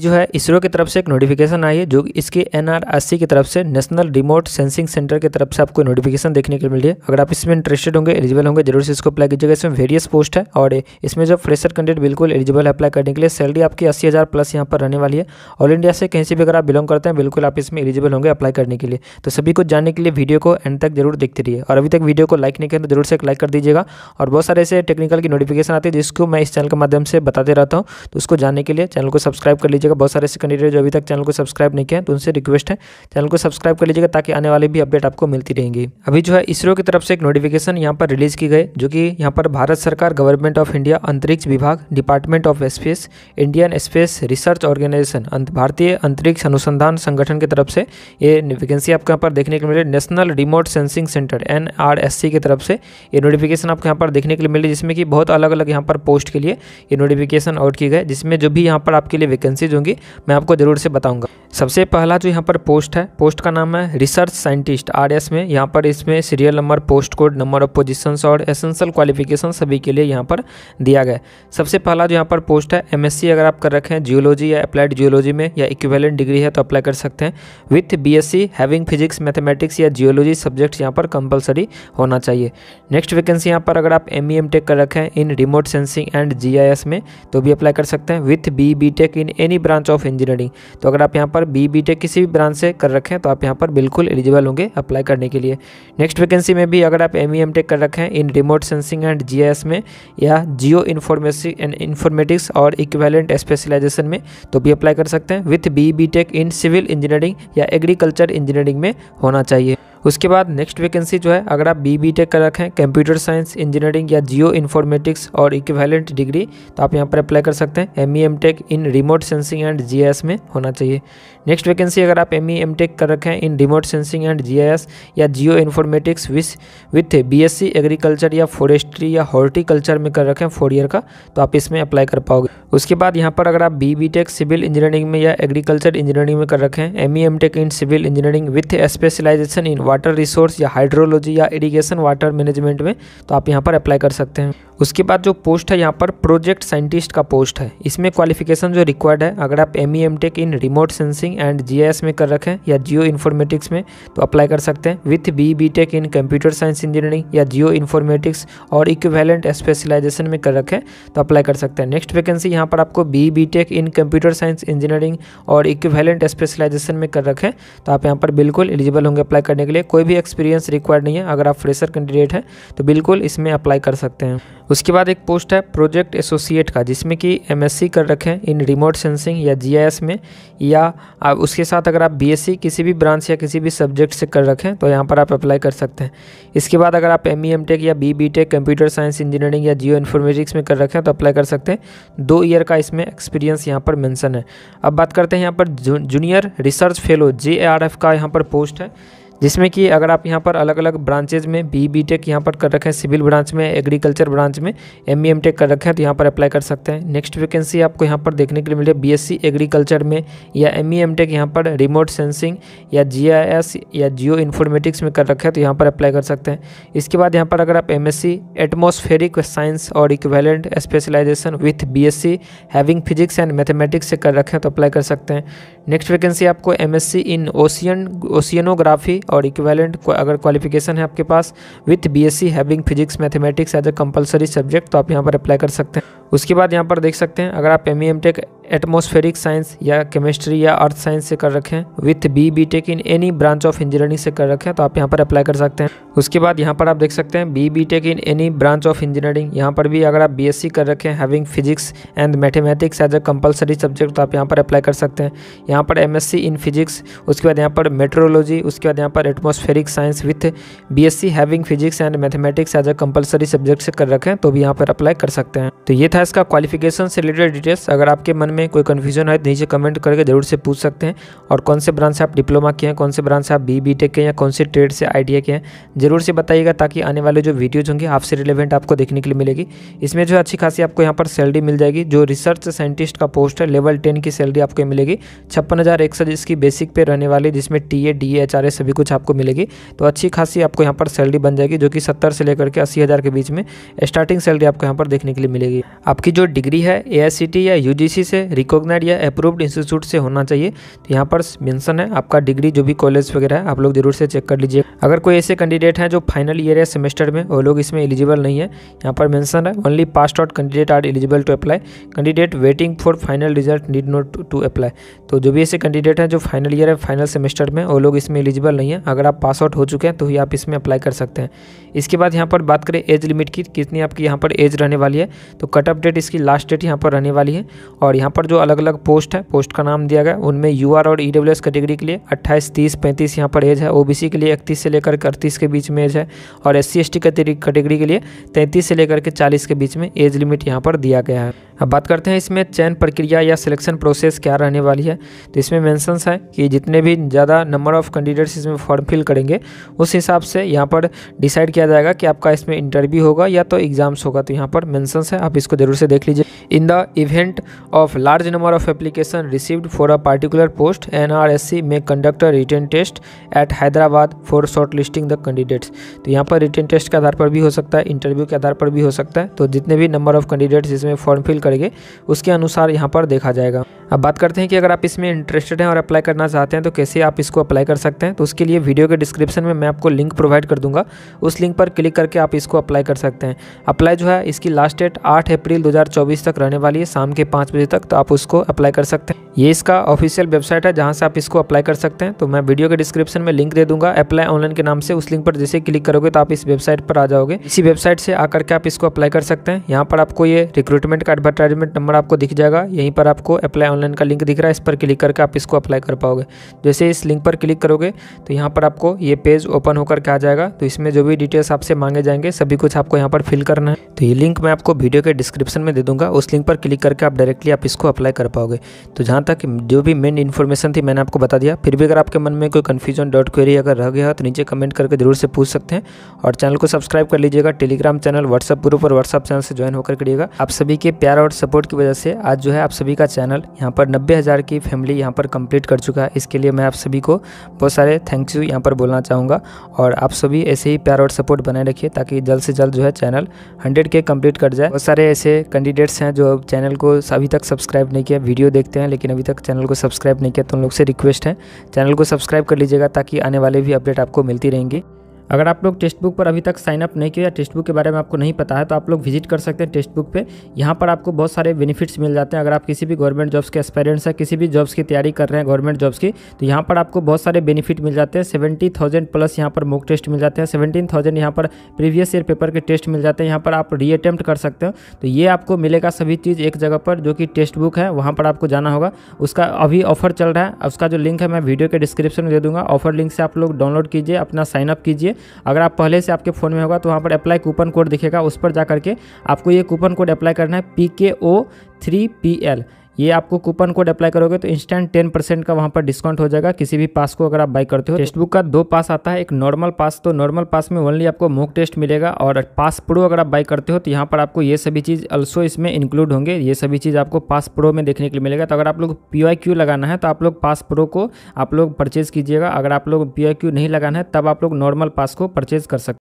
जो है इसरो की तरफ से एक नोटिफिकेशन आई है जो इसके एन की तरफ से नेशनल रिमोट सेंसिंग सेंटर की तरफ से आपको नोटिफिकेशन देखने के लिए मिल रही है अगर आप इसमें इंटरेस्टेड होंगे एलिजिबल होंगे जरूर से इसको अप्लाई कीजिएगा इसमें वेरियस पोस्ट है और इसमें जो फ्रेशर कैंडिडेट बिल्कुल एलिजिबल है अप्लाई करने के लिए सैलरी आपकी अस्सी हज़ार प्लस यहाँ पर रहने वाली है ऑल इंडिया से कहीं से भी अगर आप बिलोंग करते हैं बिल्कुल आप इसमें एलिजिबल होंगे अप्लाई करने के लिए तो सभी को जानने के लिए वीडियो को एंड तक जरूर देखते रहिए और अभी तक वीडियो को लाइक नहीं करें तो जरूर से एक लाइक कर दीजिएगा और बहुत सारे ऐसे टेक्निकल की नोटिफिकेशन आती है जिसको मैं इस चैनल के माध्यम से बताते रहता हूँ तो उसको जानने के लिए चैनल को सब्सक्राइब कर लीजिए लीजिएगा बहुत सारे ऐसे कैंडिडेट जो अभी तक चैनल को सब्सक्राइब नहीं किया तो उनसे रिक्वेस्ट है चैनल को सब्सक्राइब कर लीजिएगा ताकि आने वाले भी अपडेट आपको मिलती रहेंगी अभी जो है इसरो की तरफ से एक नोटिफिकेशन यहाँ पर रिलीज की गई जो कि यहाँ पर भारत सरकार गवर्नमेंट ऑफ इंडिया अंतरिक्ष विभाग Department of Space Indian Space Research Organisation भारतीय अंतरिक्ष अनुसंधान संगठन की तरफ से ये वैकेंसी आपको यहाँ पर देखने के लिए National Remote Sensing Centre N की तरफ से ये नोटिफिकेशन आपको यहाँ पर देखने के लिए मिली जिसमें कि बहुत अलग अलग यहाँ पर पोस्ट के लिए ये नोटिफिकेशन आउट की गए जिसमें जो भी यहाँ पर आपके लिए वैकेंसी जो होंगी मैं आपको ज़रूर से बताऊंगा सबसे पहला जो यहाँ पर पोस्ट है पोस्ट का नाम है रिसर्च साइंटिस्ट आर एस में यहाँ पर इसमें serial number post code number of position और एसेंशियल क्वालिफिकेशन सभी के लिए यहाँ पर दिया गया सबसे पहला जो यहाँ पर पोस्ट है एम अगर आप कर रखें जियोलॉजी या अप्लाइड जियोलॉजी में या इक्वेलेंट डिग्री है तो अप्लाई कर सकते हैं with B S having physics mathematics या जियोलॉजी सब्जेक्ट्स यहाँ पर कंपलसरी होना चाहिए नेक्स्ट वैकेंसी यहाँ पर अगर आप एम एम टेक कर रखें in remote sensing and G में तो भी अप्लाई कर सकते हैं with B B take in any any branch of engineering तो अगर आप यहाँ पर बी बी टेक किसी भी ब्रांच से कर रखें तो आप यहाँ पर बिल्कुल एलिजिबल होंगे अप्लाई करने के लिए नेक्स्ट वैकेंसी में भी अगर आप एम ई एम टेक कर रखें in remote sensing and G S में या जियो इन्फॉर्मेसी एंड इन्फॉर्मेटिक्स और इक्वेलेंट स्पेशलाइजेशन में तो भी अप्लाई कर सकते हैं with B B take in civil engineering या एग्रीकल्चर इंजीनियरिंग में होना चाहिए उसके बाद नेक्स्ट वैकेंसी जो है अगर आप बी बी टेक कर रखें कंप्यूटर साइंस इंजीनियरिंग या जियो इन्फॉर्मेटिक्स और इक्विवेलेंट डिग्री तो आप यहाँ पर अप्लाई कर सकते हैं M E M tech in remote sensing and G S में होना चाहिए नेक्स्ट वैकेंसी अगर आप एम ई एम टेक कर रखें in remote sensing and G I S या geo informatics with with B S C agriculture या forestry या हॉर्टिकल्चर में कर रखें फोर ईयर का तो आप इसमें अप्लाई कर पाओगे उसके बाद यहाँ पर अगर आप B B tech civil engineering में या एग्रीकल्चर इंजीनियरिंग में कर रखें M E M tech in civil engineering with specialization in water resource या हाइड्रोलॉजी या इरीगेशन वाटर मैनेजमेंट में तो आप यहाँ पर अप्लाई कर सकते हैं उसके बाद जो पोस्ट है यहाँ पर प्रोजेक्ट साइंटिस्ट का पोस्ट है इसमें क्वालिफिकेशन जो रिक्वायर्ड है अगर आप M E M tech in remote sensing and G S में कर रखें या जियो इन्फॉर्मेटिक्स में तो अप्लाई कर सकते हैं with B B take in computer science engineering या जियो इन्फॉर्मेटिक्स और इक्वेलेंट स्पेशलाइजेशन में कर रखें तो अप्लाई कर सकते हैं नेक्स्ट वैकेंसी यहाँ पर आपको B B take in computer science engineering और इक्वेलेंट स्पेशलाइजेशन में कर रखें तो आप यहाँ पर बिल्कुल एलिजिबल होंगे अप्लाई करने के लिए कोई भी एक्सपीरियंस रिक्वायर्ड नहीं है अगर आप फ्रेशर कैंडिडेट हैं तो बिल्कुल इसमें अप्लाई कर सकते हैं उसके बाद एक पोस्ट है प्रोजेक्ट एसोसिएट का जिसमें कि एमएससी कर रखें इन रिमोट सेंसिंग या जीआईएस में या आप उसके साथ अगर आप बीएससी किसी भी ब्रांच या किसी भी सब्जेक्ट से कर रखें तो यहाँ पर आप अप्लाई कर सकते हैं इसके बाद अगर आप एम ई टेक या B B tech computer science engineering या जियो इन्फॉर्मेटिक्स में कर रखें तो अप्लाई कर सकते हैं दो ईयर का इसमें एक्सपीरियंस यहाँ पर मैंसन है अब बात करते हैं यहाँ पर जूनियर रिसर्च फेलो जे का यहाँ पर पोस्ट है जिसमें कि अगर आप यहाँ पर अलग अलग ब्रांचेज में बी बी टेक यहाँ पर कर रखें सिविल ब्रांच में एग्रीकल्चर ब्रांच में एम ई एम टेक कर रखें तो यहाँ पर अप्लाई कर सकते हैं नेक्स्ट वैकेंसी आपको यहाँ पर देखने के लिए मिले बी एस सी एग्रीकल्चर में या एम ई एम टेक यहाँ पर रिमोट सेंसिंग या जी आई एस या जियो इन्फॉर्मेटिक्स में कर रखें तो यहाँ पर अप्लाई कर सकते हैं इसके बाद यहाँ पर अगर आप M S C atmospheric science और equivalent specialization with B S C having physics and mathematics से कर रखें तो अप्लाई कर सकते हैं नेक्स्ट वैकेंसी आपको M S C in ocean oceanography और इक्वेलेंट अगर क्वालिफिकेशन है आपके पास with B S C having physics mathematics as a compulsory subject तो आप यहाँ पर अप्लाई कर सकते हैं उसके बाद यहाँ पर देख सकते हैं अगर आप M M tech atmospheric science या केमिस्ट्री या अर्थ साइंस से कर रखें with B B take in any branch of engineering से कर रखें तो आप यहाँ पर अप्लाई कर सकते हैं उसके बाद यहाँ पर आप देख सकते हैं B B take in any branch of engineering यहाँ पर भी अगर आप बी एस सी कर रखें having physics and mathematics as a compulsory subject तो आप यहाँ पर अप्लाई कर सकते हैं यहाँ पर M S C in physics उसके बाद यहाँ पर मेट्रोलॉजी उसके बाद यहाँ पर atmospheric science with B S C having physics and mathematics as a compulsory subject से कर रखें तो भी यहाँ पर अप्लाई कर सकते हैं तो ये था था इसका क्वालिफिकेशन से रिलेटेड डिटेल्स अगर आपके मन में कोई कन्फ्यूजन है तो नीचे कमेंट करके ज़रूर से पूछ सकते हैं और कौन से ब्रांच से आप डिप्लोमा किए हैं कौन से ब्रांच से आप बी बी टेक के हैं या कौन से ट्रेड से आई के हैं ज़रूर से बताइएगा ताकि आने वाले जो वीडियोज़ होंगे आपसे रिलेवेंट आपको देखने के लिए मिलेगी इसमें जो अच्छी खासी आपको यहाँ पर सैलरी मिल जाएगी जो रिसर्च साइंटिस्ट का पोस्ट है लेवल टेन की सैलरी आपको मिलेगी छप्पन हज़ार एक सौ जिसकी बेसिक पे रहने वाली जिसमें T A D H R A सभी कुछ आपको मिलेगी तो अच्छी खासी आपको यहाँ पर सैलरी बन जाएगी जो कि सत्तर से लेकर के अस्सी हज़ार के बीच में स्टार्टिंग सैलरी आपको यहाँ पर देखने के लिए मिलेगी आपकी जो डिग्री है ए या यू से रिकॉग्नाइड या अप्रूव्ड इंस्टीट्यूट से होना चाहिए तो यहाँ पर मेंशन है आपका डिग्री जो भी कॉलेज वगैरह है आप लोग जरूर से चेक कर लीजिए अगर कोई ऐसे कैंडिडेट हैं जो फाइनल ईयर या सेमेस्टर में वो लोग इसमें एलिजिबल नहीं है यहाँ पर मैंसन है only pass out candidate are eligible to apply candidate waiting for final result need not to apply तो जो भी ऐसे कैंडिडेट हैं जो फाइनल ईयर है फाइनल सेमेस्टर में वो लोग इसमें एलिजिबल नहीं है अगर आप पास आउट हो चुके हैं तो ही आप इसमें अप्लाई कर सकते हैं इसके बाद यहाँ पर बात करें एज लिमिट की कितनी आपकी यहाँ पर एज रहने वाली है तो कट अपडेट इसकी लास्ट डेट यहाँ पर रहने वाली है और यहाँ पर जो अलग अलग पोस्ट है पोस्ट का नाम दिया गया उनमें यू और ई e कैटेगरी के लिए अट्ठाईस तीस पैंतीस यहाँ पर एज है ओ के लिए इकतीस से लेकर अड़तीस के बीच में एज है और एस सी कैटेगरी के लिए तैंतीस से लेकर के चालीस के बीच में एज लिमिट यहाँ पर दिया गया है अब बात करते हैं इसमें चयन प्रक्रिया या सिलेक्शन प्रोसेस क्या रहने वाली है तो इसमें मेंशंस है कि जितने भी ज़्यादा नंबर ऑफ कैंडिडेट्स इसमें फॉर्म फिल करेंगे उस हिसाब से यहाँ पर डिसाइड किया जाएगा कि आपका इसमें इंटरव्यू होगा या तो एग्ज़ाम्स होगा तो यहाँ पर मेंशंस है आप इसको ज़रूर से देख लीजिए in the event of large number of application received for a particular post N R S C में conduct a written test at Hyderabad for short listing the candidates तो यहाँ पर रिटर्न टेस्ट के आधार पर भी हो सकता है इंटरव्यू के आधार पर भी हो सकता है तो जितने भी नंबर ऑफ कैंडिडेट्स इसमें फॉर्म फिल करेंगे उसके अनुसार यहाँ पर देखा जाएगा अब बात करते हैं कि अगर आप इसमें इंटरेस्टेड हैं और अप्लाई करना चाहते हैं तो कैसे आप इसको अप्लाई कर सकते हैं तो उसके लिए वीडियो के डिस्क्रिप्शन में मैं आपको लिंक प्रोवाइड कर दूंगा उस लिंक पर क्लिक करके आप इसको अप्लाई कर सकते हैं अप्लाई जो है इसकी लास्ट डेट आठ अप्रैल अप्रैल 2024 तक रहने वाली है शाम के पाँच बजे तक तो आप उसको अप्लाई कर सकते हैं ये इसका ऑफिशियल वेबसाइट है जहाँ से आप इसको अप्लाई कर सकते हैं तो मैं वीडियो के डिस्क्रिप्शन में लिंक दे दूंगा अप्लाई ऑनलाइन के नाम से उस लिंक पर जैसे क्लिक करोगे तो आप इस वेबसाइट पर आ जाओगे इसी वेबसाइट से आकर के आप इसको अप्लाई कर सकते हैं यहाँ पर आपको ये रिक्रूटमेंट का एडवर्टाइजमेंट नंबर आपको दिख जाएगा यहीं पर आपको अप्लाई ऑनलाइन का लिंक दिख रहा है इस पर क्लिक करके आप इसको अप्लाई कर पाओगे जैसे इस लिंक पर क्लिक करोगे तो यहाँ पर आपको ये पेज ओपन होकर के आ जाएगा तो इसमें जो भी डिटेल्स आपसे मांगे जाएंगे सभी कुछ आपको यहाँ पर फिल करना है तो ये लिंक मैं आपको वीडियो के डिस्क्रिप्शन डिस्क्रिप्शन में दे दूंगा उस लिंक पर क्लिक करके आप डायरेक्टली आप इसको अप्लाई कर पाओगे तो जहाँ तक जो भी मेन इन्फॉर्मेशन थी मैंने आपको बता दिया फिर भी अगर आपके मन में कोई कन्फ्यूजन डॉट क्वेरी अगर रह गया तो नीचे कमेंट करके जरूर से पूछ सकते हैं और चैनल को सब्सक्राइब कर लीजिएगा टेलीग्राम चैनल व्हाट्सअप ग्रुप और व्हाट्सअप चैनल से ज्वाइन होकर करिएगा आप सभी के प्यार और सपोर्ट की वजह से आज जो है आप सभी का चैनल यहाँ पर नब्बे की फैमिली यहाँ पर कंप्लीट कर चुका है इसके लिए मैं आप सभी को बहुत सारे थैंक्स यू यहाँ पर बोलना चाहूँगा और आप सभी ऐसे ही प्यार और सपोर्ट बनाए रखिए ताकि जल्द से जल्द जो है चैनल हंड्रेड के कंप्लीट कर जाए बहुत सारे ऐसे ऐसे कैंडिडेट्स हैं जो अब चैनल को अभी तक सब्सक्राइब नहीं किया वीडियो देखते हैं लेकिन अभी तक चैनल को सब्सक्राइब नहीं किया तो उन लोग से रिक्वेस्ट है चैनल को सब्सक्राइब कर लीजिएगा ताकि आने वाले भी अपडेट आपको मिलती रहेंगी अगर आप लोग टेस्ट बुक पर अभी तक साइन अप नहीं किया या बुक के बारे में आपको नहीं पता है तो आप लोग विजिट कर सकते हैं टेस्ट बुक पे यहाँ पर आपको बहुत सारे बेनिफिट्स मिल जाते हैं अगर आप किसी भी गवर्नमेंट जॉब्स के एक्सपेरियंस है किसी भी जॉब्स की तैयारी कर रहे हैं गवर्नमेंट जॉब्स की तो यहाँ पर आपको बहुत सारे बेनिफिट मिल जाते हैं सेवेंटी थाउजेंड प्लस यहाँ पर मोक टेस्ट मिल जाते हैं सेवेंटीन थाउजेंड यहाँ पर प्रीवियस ईयर पेपर के टेस्ट मिल जाते हैं यहाँ पर आप री अटैम्प्ट कर सकते हो तो ये आपको मिलेगा सभी चीज़ एक जगह पर जो कि टेक्स्ट बुक है वहाँ पर आपको जाना होगा उसका अभी ऑफर चल रहा है उसका जो लिंक है मैं वीडियो के डिस्क्रिप्शन में दे दूँगा ऑफर लिंक से आप लोग डाउनलोड कीजिए अपना साइनअप कीजिए अगर आप पहले से आपके फ़ोन में होगा तो वहाँ पर अप्लाई कूपन कोड दिखेगा उस पर जा करके आपको ये कूपन कोड अप्लाई करना है पी के ओ थ्री पी एल ये आपको कूपन कोड अप्लाई करोगे तो इंस्टेंट टेन परसेंट का वहाँ पर डिस्काउंट हो जाएगा किसी भी पास को अगर आप बाई करते हो टेक्स्ट बुक का दो पास आता है एक नॉर्मल पास तो नॉर्मल पास में ओनली आपको मोक टेस्ट मिलेगा और पास प्रो अगर आप बाई करते हो तो यहाँ पर आपको ये सभी चीज़ अल्सो इसमें इंक्लूड होंगे ये सभी चीज़ आपको पास प्रो में देखने के लिए मिलेगा तो अगर आप लोग पी लगाना है तो आप लोग पास प्रो को आप लोग परचेज़ कीजिएगा अगर आप लोग पी नहीं लगाना है तब आप लोग नॉर्मल पास को परचेज़ कर सकते